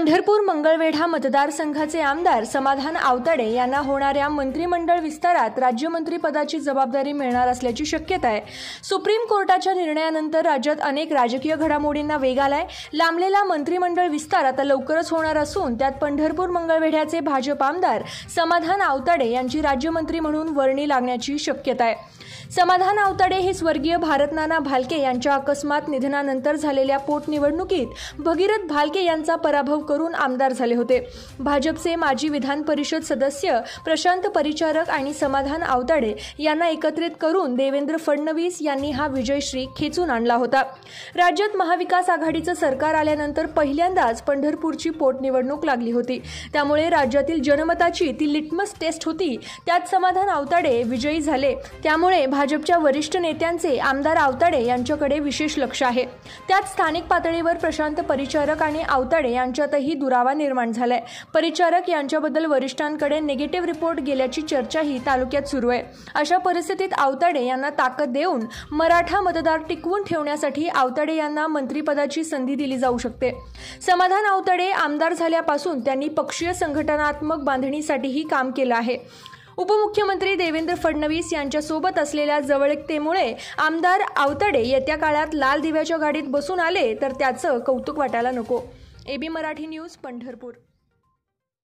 पंढरपूर मंगळवेढा मतदारसंघाचे आमदार समाधान आवताडे यांना होणाऱ्या मंत्रिमंडळ विस्तारात राज्यमंत्रीपदाची जबाबदारी मिळणार असल्याची शक्यता आहे सुप्रीम कोर्टाच्या निर्णयानंतर राज्यात अनेक राजकीय घडामोडींना वेग आलाय लांबलेला मंत्रिमंडळ विस्तार आता लवकरच होणार असून त्यात पंढरपूर मंगळवेढ्याचे भाजप आमदार समाधान आवताडे यांची राज्यमंत्री म्हणून वर्णी लागण्याची शक्यता आहे समाधान आवताडे हे स्वर्गीय भारतनाना भालके यांच्या अकस्मात निधनानंतर झालेल्या पोटनिवडणुकीत भगीरथ भालके यांचा पराभव करून आमदार झाले होते भाजपचे माजी विधान परिषद सदस्य प्रशांत परिचारक आणि समाधान आवताडे यांना एकत्रित करून देवेंद्र फडणवीस यांनी हा विजयश्री खेचून आणला होता राज्यात महाविकास आघाडीचं सरकार आल्यानंतर पहिल्यांदाच पंढरपूरची पोटनिवडणूक लागली होती त्यामुळे राज्यातील जनमताची ती लिटमस टेस्ट होती त्यात समाधान आवताडे विजयी झाले त्यामुळे भाजपच्या वरिष्ठ नेत्यांचे आमदार आवताडे यांच्याकडे विशेष लक्ष आहे त्यात स्थानिक पातळीवर प्रशांत परिचारक आणि आवताडे यांच्यात समाजातही दुरावा निर्माण झालाय परिचारक यांच्याबद्दल वरिष्ठांकडे निगेटिव्ह रिपोर्ट गेल्याची चर्चाही तालुक्यात सुरू आहे अशा परिस्थितीत आवताडे यांना ताकद देऊन मराठा मतदार टिकवून ठेवण्यासाठी आवताडे यांना मंत्रीपदाची संधी दिली जाऊ शकते समाधान आवताडे आमदार झाल्यापासून त्यांनी पक्षीय संघटनात्मक बांधणीसाठीही काम केलं आहे उपमुख्यमंत्री देवेंद्र फडणवीस यांच्यासोबत असलेल्या जवळकतेमुळे आमदार आवताडे येत्या काळात लाल दिव्याच्या गाडीत बसून आले तर त्याचं कौतुक वाटायला नको A B Marathi news Pandharpur